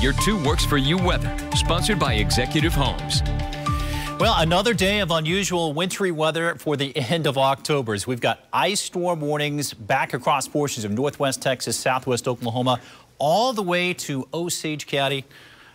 Your Two Works for You weather, sponsored by Executive Homes. Well, another day of unusual wintry weather for the end of October. As we've got ice storm warnings back across portions of northwest Texas, southwest Oklahoma, all the way to Osage County.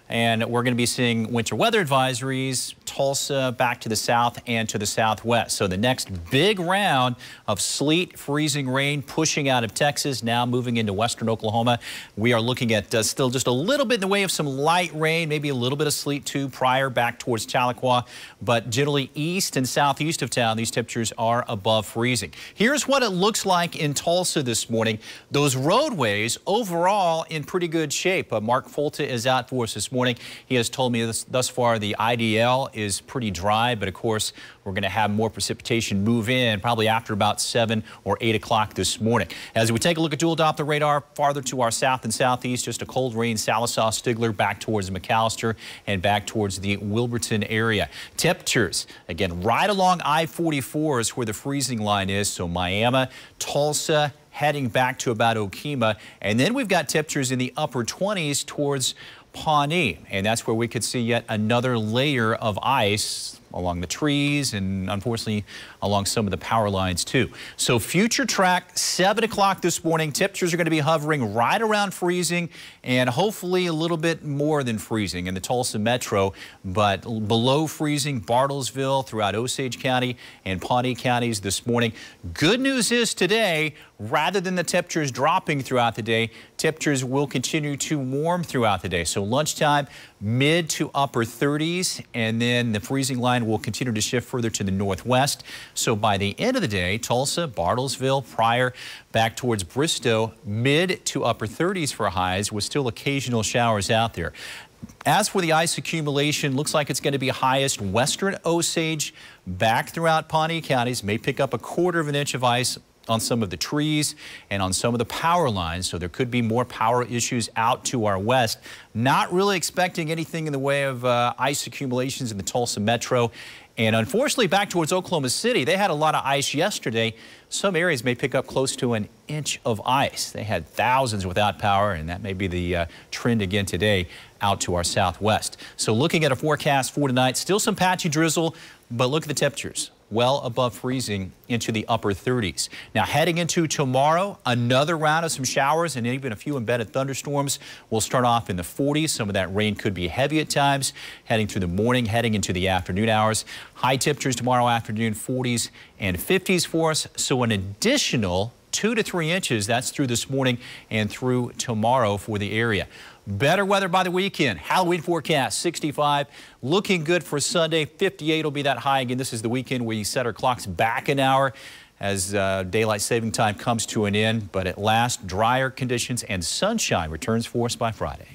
And we're going to be seeing winter weather advisories Tulsa, back to the south and to the southwest. So the next big round of sleet, freezing rain pushing out of Texas, now moving into western Oklahoma. We are looking at uh, still just a little bit in the way of some light rain, maybe a little bit of sleet too prior back towards Tahlequah, but generally east and southeast of town, these temperatures are above freezing. Here's what it looks like in Tulsa this morning. Those roadways overall in pretty good shape. Uh, Mark Fulta is out for us this morning. He has told me this, thus far the IDL is pretty dry, but of course, we're going to have more precipitation move in probably after about 7 or 8 o'clock this morning. As we take a look at dual Doppler radar, farther to our south and southeast, just a cold rain, Salisaw, Stigler, back towards McAllister and back towards the Wilburton area. Temperatures, again, right along I-44 is where the freezing line is, so Miami, Tulsa, heading back to about Okima. And then we've got temperatures in the upper 20s towards Pawnee. And that's where we could see yet another layer of ice along the trees and unfortunately along some of the power lines too. So future track 7 o'clock this morning. Temperatures are going to be hovering right around freezing and hopefully a little bit more than freezing in the Tulsa Metro, but below freezing Bartlesville throughout Osage County and Pawnee counties this morning. Good news is today, rather than the temperatures dropping throughout the day, temperatures will continue to warm throughout the day. So lunchtime, mid to upper 30s, and then the freezing line will continue to shift further to the northwest. So by the end of the day, Tulsa, Bartlesville, Pryor, back towards Bristow, mid to upper 30s for highs with still occasional showers out there. As for the ice accumulation, looks like it's going to be highest western Osage back throughout Pawnee counties. May pick up a quarter of an inch of ice on some of the trees and on some of the power lines, so there could be more power issues out to our west. Not really expecting anything in the way of uh, ice accumulations in the Tulsa metro. And unfortunately, back towards Oklahoma City, they had a lot of ice yesterday. Some areas may pick up close to an inch of ice. They had thousands without power, and that may be the uh, trend again today out to our southwest. So looking at a forecast for tonight, still some patchy drizzle, but look at the temperatures well above freezing into the upper 30s. Now, heading into tomorrow, another round of some showers and even a few embedded thunderstorms. will start off in the 40s. Some of that rain could be heavy at times, heading through the morning, heading into the afternoon hours. High temperatures tomorrow afternoon, 40s and 50s for us. So an additional two to three inches. That's through this morning and through tomorrow for the area. Better weather by the weekend. Halloween forecast 65. Looking good for Sunday. 58 will be that high again. This is the weekend where you set our clocks back an hour as uh, daylight saving time comes to an end. But at last, drier conditions and sunshine returns for us by Friday.